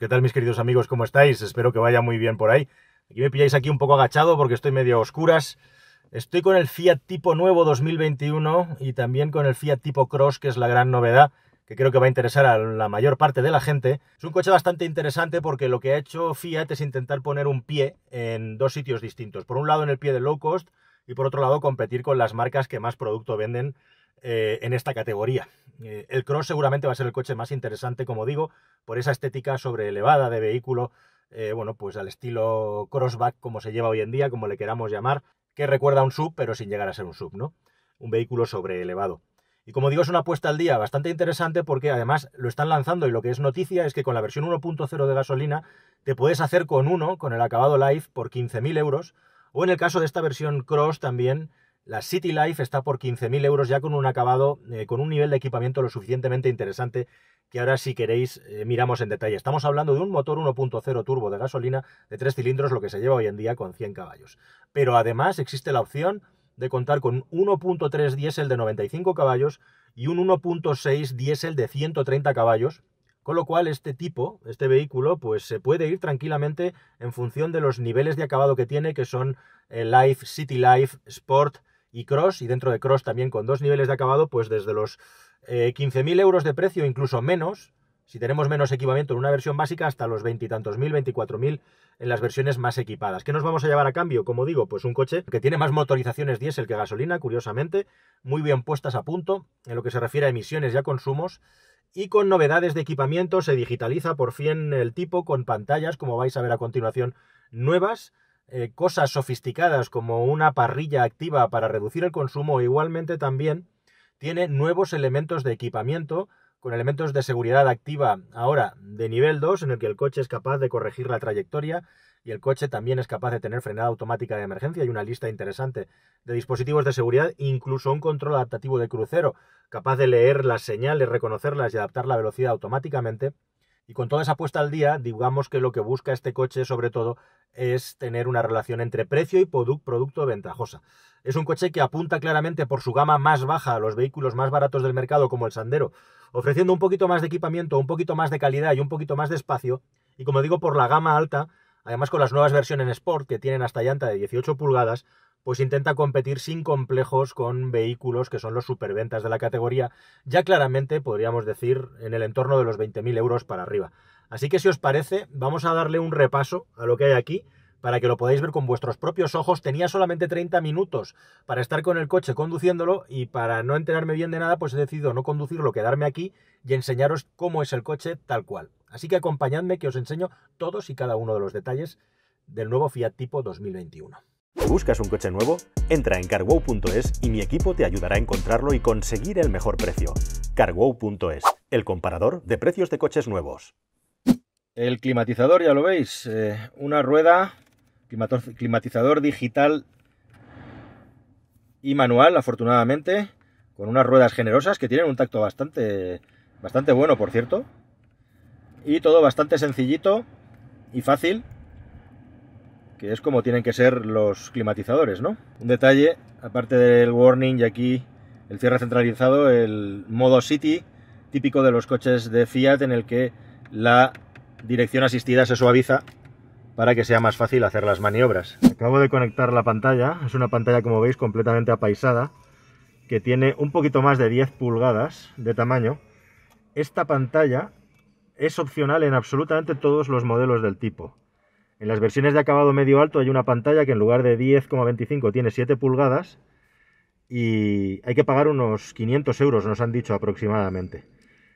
¿Qué tal mis queridos amigos? ¿Cómo estáis? Espero que vaya muy bien por ahí. Aquí me pilláis aquí un poco agachado porque estoy medio a oscuras. Estoy con el Fiat Tipo Nuevo 2021 y también con el Fiat Tipo Cross, que es la gran novedad que creo que va a interesar a la mayor parte de la gente. Es un coche bastante interesante porque lo que ha hecho Fiat es intentar poner un pie en dos sitios distintos. Por un lado en el pie de low cost y por otro lado competir con las marcas que más producto venden eh, en esta categoría. Eh, el Cross seguramente va a ser el coche más interesante, como digo, por esa estética sobreelevada de vehículo, eh, bueno, pues al estilo crossback, como se lleva hoy en día, como le queramos llamar, que recuerda a un sub, pero sin llegar a ser un sub, ¿no? Un vehículo sobreelevado. Y como digo, es una apuesta al día bastante interesante porque además lo están lanzando y lo que es noticia es que con la versión 1.0 de gasolina te puedes hacer con uno, con el acabado Life, por 15.000 euros. O en el caso de esta versión Cross también, la City Life está por 15.000 euros ya con un acabado, eh, con un nivel de equipamiento lo suficientemente interesante que ahora si queréis eh, miramos en detalle. Estamos hablando de un motor 1.0 turbo de gasolina de 3 cilindros, lo que se lleva hoy en día con 100 caballos. Pero además existe la opción de contar con 1.3 diésel de 95 caballos y un 1.6 diésel de 130 caballos, con lo cual este tipo, este vehículo, pues se puede ir tranquilamente en función de los niveles de acabado que tiene, que son eh, Life, City Life, Sport, y Cross, y dentro de Cross también con dos niveles de acabado, pues desde los 15.000 eh, euros de precio, incluso menos, si tenemos menos equipamiento en una versión básica, hasta los veintitantos mil, veinticuatro mil en las versiones más equipadas. ¿Qué nos vamos a llevar a cambio? Como digo, pues un coche que tiene más motorizaciones diésel que gasolina, curiosamente, muy bien puestas a punto en lo que se refiere a emisiones y a consumos, y con novedades de equipamiento se digitaliza por fin el tipo con pantallas, como vais a ver a continuación, nuevas, eh, cosas sofisticadas como una parrilla activa para reducir el consumo, igualmente también tiene nuevos elementos de equipamiento con elementos de seguridad activa ahora de nivel 2 en el que el coche es capaz de corregir la trayectoria y el coche también es capaz de tener frenada automática de emergencia. y una lista interesante de dispositivos de seguridad, incluso un control adaptativo de crucero, capaz de leer las señales, reconocerlas y adaptar la velocidad automáticamente. Y con toda esa puesta al día, digamos que lo que busca este coche sobre todo es tener una relación entre precio y producto ventajosa. Es un coche que apunta claramente por su gama más baja a los vehículos más baratos del mercado como el Sandero, ofreciendo un poquito más de equipamiento, un poquito más de calidad y un poquito más de espacio. Y como digo, por la gama alta, además con las nuevas versiones Sport que tienen hasta llanta de 18 pulgadas, pues intenta competir sin complejos con vehículos que son los superventas de la categoría, ya claramente podríamos decir en el entorno de los 20.000 euros para arriba. Así que si os parece, vamos a darle un repaso a lo que hay aquí para que lo podáis ver con vuestros propios ojos. Tenía solamente 30 minutos para estar con el coche conduciéndolo y para no enterarme bien de nada, pues he decidido no conducirlo, quedarme aquí y enseñaros cómo es el coche tal cual. Así que acompañadme que os enseño todos y cada uno de los detalles del nuevo Fiat Tipo 2021. ¿Buscas un coche nuevo? Entra en carwow.es y mi equipo te ayudará a encontrarlo y conseguir el mejor precio. carwow.es, el comparador de precios de coches nuevos. El climatizador, ya lo veis, eh, una rueda, climatizador digital y manual, afortunadamente, con unas ruedas generosas que tienen un tacto bastante, bastante bueno, por cierto. Y todo bastante sencillito y fácil que es como tienen que ser los climatizadores, ¿no? Un detalle, aparte del warning y aquí el cierre centralizado, el modo city típico de los coches de Fiat en el que la dirección asistida se suaviza para que sea más fácil hacer las maniobras. Acabo de conectar la pantalla, es una pantalla como veis completamente apaisada, que tiene un poquito más de 10 pulgadas de tamaño. Esta pantalla es opcional en absolutamente todos los modelos del tipo. En las versiones de acabado medio alto hay una pantalla que en lugar de 10,25 tiene 7 pulgadas y hay que pagar unos 500 euros, nos han dicho aproximadamente.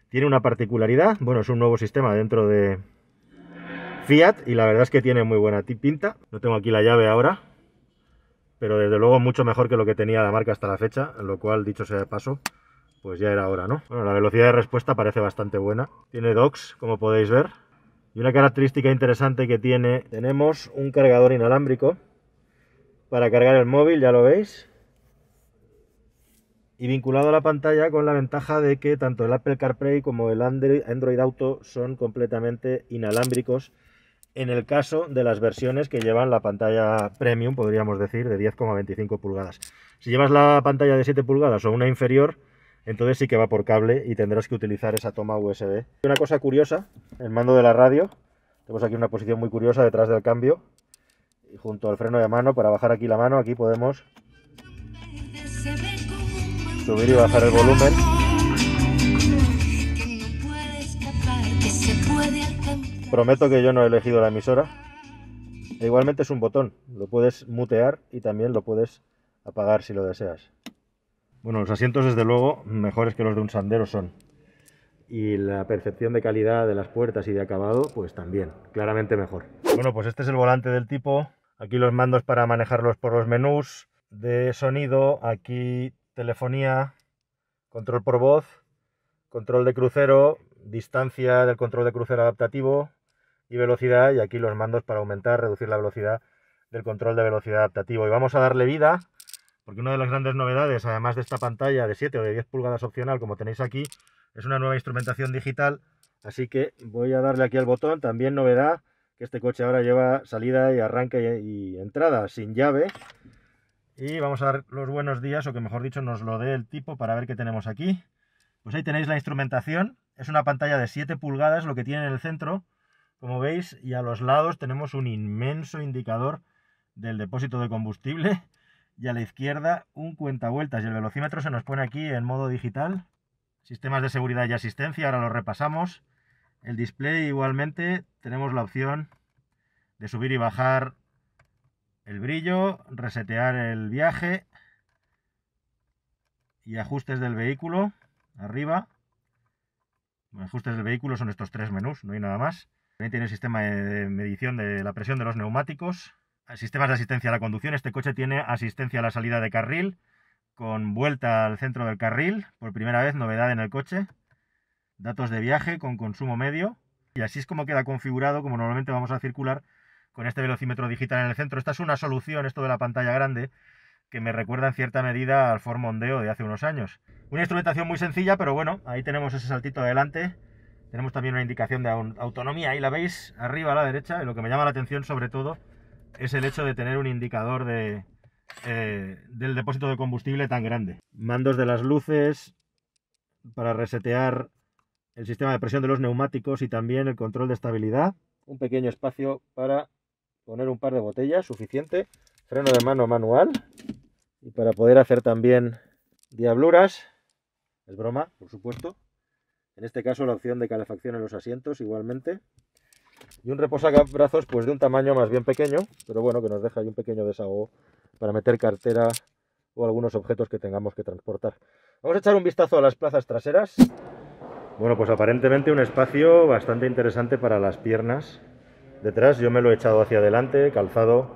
Tiene una particularidad, bueno, es un nuevo sistema dentro de Fiat y la verdad es que tiene muy buena pinta. No tengo aquí la llave ahora, pero desde luego mucho mejor que lo que tenía la marca hasta la fecha, lo cual, dicho sea de paso, pues ya era hora, ¿no? Bueno, la velocidad de respuesta parece bastante buena. Tiene docks, como podéis ver, y una característica interesante que tiene, tenemos un cargador inalámbrico para cargar el móvil, ya lo veis. Y vinculado a la pantalla con la ventaja de que tanto el Apple CarPlay como el Android Auto son completamente inalámbricos en el caso de las versiones que llevan la pantalla premium, podríamos decir, de 10,25 pulgadas. Si llevas la pantalla de 7 pulgadas o una inferior, entonces sí que va por cable y tendrás que utilizar esa toma USB. Una cosa curiosa, el mando de la radio, tenemos aquí una posición muy curiosa detrás del cambio, y junto al freno de mano, para bajar aquí la mano, aquí podemos subir y bajar el volumen. Prometo que yo no he elegido la emisora. E igualmente es un botón, lo puedes mutear y también lo puedes apagar si lo deseas. Bueno, los asientos desde luego mejores que los de un Sandero son. Y la percepción de calidad de las puertas y de acabado, pues también, claramente mejor. Bueno, pues este es el volante del tipo. Aquí los mandos para manejarlos por los menús de sonido. Aquí telefonía, control por voz, control de crucero, distancia del control de crucero adaptativo y velocidad. Y aquí los mandos para aumentar, reducir la velocidad del control de velocidad adaptativo. Y vamos a darle vida porque una de las grandes novedades, además de esta pantalla de 7 o de 10 pulgadas opcional, como tenéis aquí, es una nueva instrumentación digital, así que voy a darle aquí al botón, también novedad, que este coche ahora lleva salida y arranque y, entrada sin llave, y vamos a dar los buenos días, o que mejor dicho nos lo dé el tipo para ver qué tenemos aquí, pues ahí tenéis la instrumentación, es una pantalla de 7 pulgadas lo que tiene en el centro, como veis, y a los lados tenemos un inmenso indicador del depósito de combustible, y a la izquierda un cuenta vueltas Y el velocímetro se nos pone aquí en modo digital. Sistemas de seguridad y asistencia, ahora lo repasamos. El display igualmente tenemos la opción de subir y bajar el brillo, resetear el viaje y ajustes del vehículo arriba. ajustes del vehículo son estos tres menús, no hay nada más. También tiene el sistema de medición de la presión de los neumáticos, sistemas de asistencia a la conducción. Este coche tiene asistencia a la salida de carril, con vuelta al centro del carril, por primera vez, novedad en el coche. Datos de viaje con consumo medio. Y así es como queda configurado, como normalmente vamos a circular con este velocímetro digital en el centro. Esta es una solución, esto de la pantalla grande, que me recuerda en cierta medida al Ford Mondeo de hace unos años. Una instrumentación muy sencilla, pero bueno, ahí tenemos ese saltito adelante. Tenemos también una indicación de autonomía, ahí la veis, arriba a la derecha, y lo que me llama la atención sobre todo es el hecho de tener un indicador de, eh, del depósito de combustible tan grande. Mandos de las luces para resetear el sistema de presión de los neumáticos y también el control de estabilidad. Un pequeño espacio para poner un par de botellas suficiente. Freno de mano manual. Y para poder hacer también diabluras. Es broma, por supuesto. En este caso la opción de calefacción en los asientos igualmente y un reposabrazos pues de un tamaño más bien pequeño, pero bueno, que nos deja ahí un pequeño desahogo para meter cartera o algunos objetos que tengamos que transportar. Vamos a echar un vistazo a las plazas traseras. Bueno, pues aparentemente un espacio bastante interesante para las piernas. Detrás yo me lo he echado hacia adelante, calzado,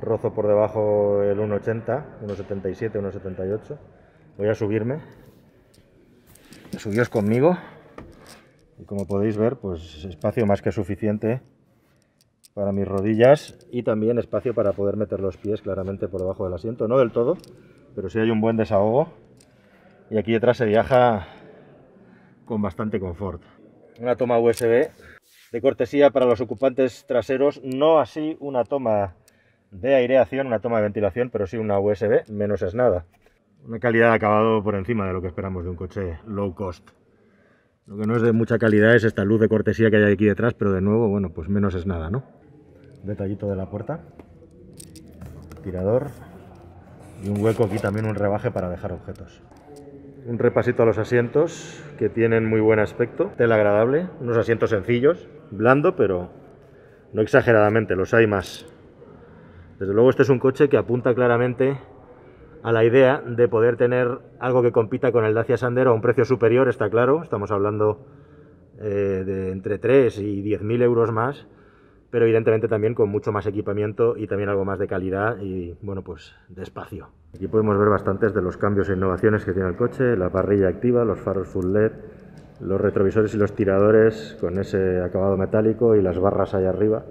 rozo por debajo el 1,80, 1,77, 1,78. Voy a subirme. Subíos conmigo como podéis ver, pues espacio más que suficiente para mis rodillas y también espacio para poder meter los pies claramente por debajo del asiento. No del todo, pero sí hay un buen desahogo. Y aquí detrás se viaja con bastante confort. Una toma USB de cortesía para los ocupantes traseros, no así una toma de aireación, una toma de ventilación, pero sí una USB, menos es nada. Una calidad de acabado por encima de lo que esperamos de un coche low cost. Lo que no es de mucha calidad es esta luz de cortesía que hay aquí detrás, pero de nuevo, bueno, pues menos es nada, ¿no? Detallito de la puerta, tirador y un hueco aquí también, un rebaje para dejar objetos. Un repasito a los asientos, que tienen muy buen aspecto, tela agradable, unos asientos sencillos, blando, pero no exageradamente, los hay más. Desde luego este es un coche que apunta claramente a la idea de poder tener algo que compita con el Dacia Sandero a un precio superior, está claro, estamos hablando eh, de entre 3 y mil euros más, pero evidentemente también con mucho más equipamiento y también algo más de calidad y, bueno, pues de espacio. Aquí podemos ver bastantes de los cambios e innovaciones que tiene el coche, la parrilla activa, los faros full LED, los retrovisores y los tiradores con ese acabado metálico y las barras allá arriba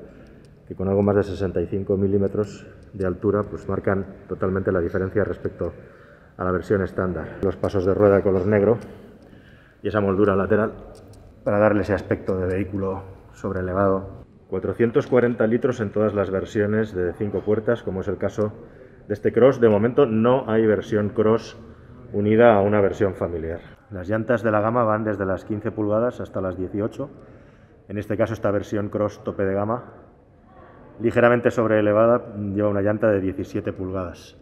y con algo más de 65 milímetros de altura pues marcan totalmente la diferencia respecto a la versión estándar. Los pasos de rueda color negro y esa moldura lateral para darle ese aspecto de vehículo sobre elevado. 440 litros en todas las versiones de 5 puertas, como es el caso de este Cross. De momento no hay versión Cross unida a una versión familiar. Las llantas de la gama van desde las 15 pulgadas hasta las 18. En este caso esta versión Cross tope de gama ligeramente sobreelevada, lleva una llanta de 17 pulgadas.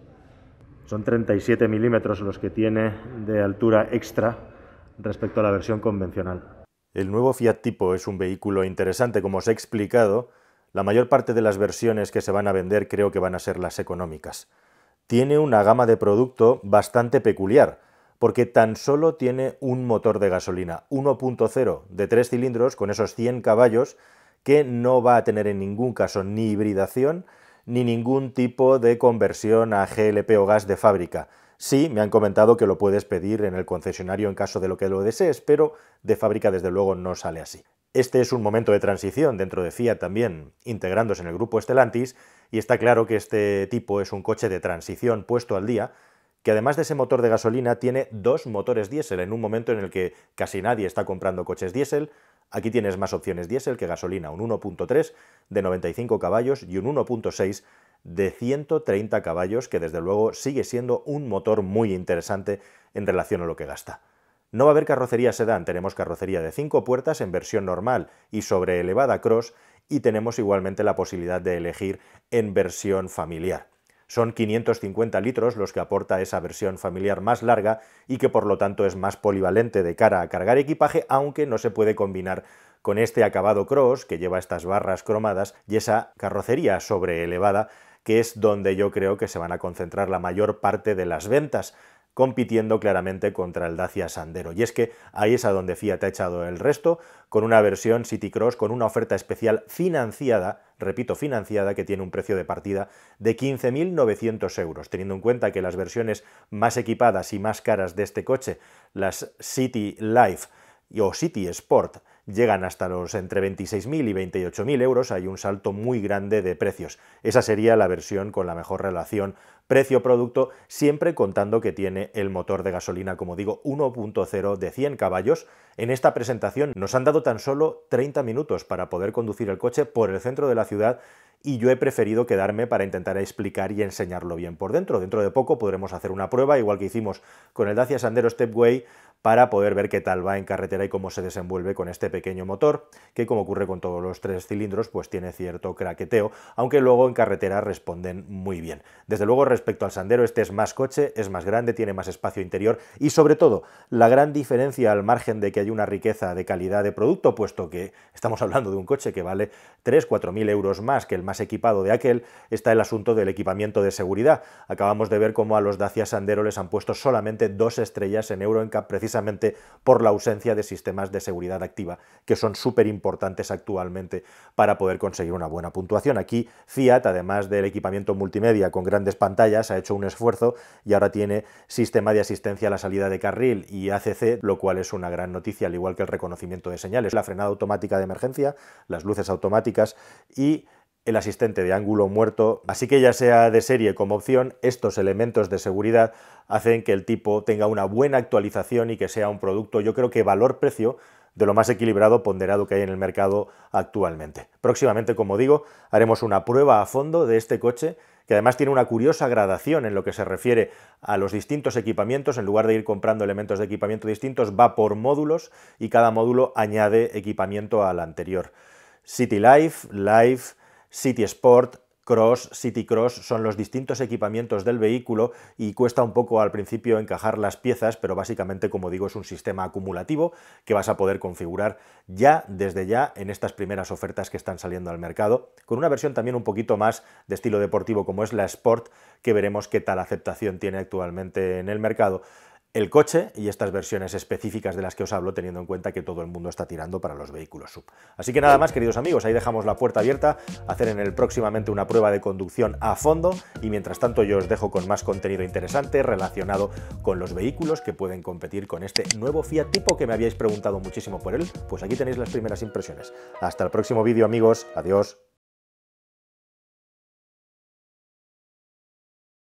Son 37 milímetros los que tiene de altura extra respecto a la versión convencional. El nuevo Fiat Tipo es un vehículo interesante, como os he explicado. La mayor parte de las versiones que se van a vender creo que van a ser las económicas. Tiene una gama de producto bastante peculiar, porque tan solo tiene un motor de gasolina, 1.0 de 3 cilindros con esos 100 caballos que no va a tener en ningún caso ni hibridación ni ningún tipo de conversión a GLP o gas de fábrica. Sí, me han comentado que lo puedes pedir en el concesionario en caso de lo que lo desees, pero de fábrica desde luego no sale así. Este es un momento de transición dentro de Fiat también, integrándose en el grupo Stellantis, y está claro que este tipo es un coche de transición puesto al día, que además de ese motor de gasolina tiene dos motores diésel en un momento en el que casi nadie está comprando coches diésel, Aquí tienes más opciones diésel que gasolina, un 1.3 de 95 caballos y un 1.6 de 130 caballos, que desde luego sigue siendo un motor muy interesante en relación a lo que gasta. No va a haber carrocería sedán, tenemos carrocería de 5 puertas en versión normal y sobre elevada cross y tenemos igualmente la posibilidad de elegir en versión familiar. Son 550 litros los que aporta esa versión familiar más larga y que por lo tanto es más polivalente de cara a cargar equipaje, aunque no se puede combinar con este acabado cross que lleva estas barras cromadas y esa carrocería sobre elevada que es donde yo creo que se van a concentrar la mayor parte de las ventas compitiendo claramente contra el Dacia Sandero. Y es que ahí es a donde Fiat ha echado el resto, con una versión City Cross con una oferta especial financiada, repito, financiada, que tiene un precio de partida de 15.900 euros, teniendo en cuenta que las versiones más equipadas y más caras de este coche, las City Life o City Sport, llegan hasta los entre 26.000 y 28.000 euros, hay un salto muy grande de precios. Esa sería la versión con la mejor relación precio-producto, siempre contando que tiene el motor de gasolina, como digo, 1.0 de 100 caballos. En esta presentación nos han dado tan solo 30 minutos para poder conducir el coche por el centro de la ciudad y yo he preferido quedarme para intentar explicar y enseñarlo bien por dentro. Dentro de poco podremos hacer una prueba, igual que hicimos con el Dacia Sandero Stepway, para poder ver qué tal va en carretera y cómo se desenvuelve con este pequeño motor, que como ocurre con todos los tres cilindros, pues tiene cierto craqueteo, aunque luego en carretera responden muy bien. Desde luego respecto al Sandero, este es más coche, es más grande, tiene más espacio interior y sobre todo la gran diferencia al margen de que hay una riqueza de calidad de producto, puesto que estamos hablando de un coche que vale 3-4 mil euros más que el más equipado de aquel, está el asunto del equipamiento de seguridad. Acabamos de ver cómo a los Dacia Sandero les han puesto solamente dos estrellas en NCAP precisamente por la ausencia de sistemas de seguridad activa, que son súper importantes actualmente para poder conseguir una buena puntuación. Aquí Fiat, además del equipamiento multimedia con grandes pantallas, se ha hecho un esfuerzo y ahora tiene sistema de asistencia a la salida de carril y ACC, lo cual es una gran noticia, al igual que el reconocimiento de señales, la frenada automática de emergencia, las luces automáticas y el asistente de ángulo muerto, así que ya sea de serie como opción, estos elementos de seguridad hacen que el tipo tenga una buena actualización y que sea un producto yo creo que valor-precio de lo más equilibrado, ponderado que hay en el mercado actualmente. Próximamente, como digo, haremos una prueba a fondo de este coche que además tiene una curiosa gradación en lo que se refiere a los distintos equipamientos, en lugar de ir comprando elementos de equipamiento distintos, va por módulos y cada módulo añade equipamiento al anterior. City Life, Life, City Sport, Cross, City Cross, son los distintos equipamientos del vehículo y cuesta un poco al principio encajar las piezas, pero básicamente, como digo, es un sistema acumulativo que vas a poder configurar ya desde ya en estas primeras ofertas que están saliendo al mercado, con una versión también un poquito más de estilo deportivo como es la Sport, que veremos qué tal aceptación tiene actualmente en el mercado el coche y estas versiones específicas de las que os hablo, teniendo en cuenta que todo el mundo está tirando para los vehículos sub. Así que nada más, queridos amigos, ahí dejamos la puerta abierta, hacer en el próximamente una prueba de conducción a fondo y mientras tanto yo os dejo con más contenido interesante relacionado con los vehículos que pueden competir con este nuevo Fiat Tipo que me habíais preguntado muchísimo por él, pues aquí tenéis las primeras impresiones. Hasta el próximo vídeo, amigos. Adiós.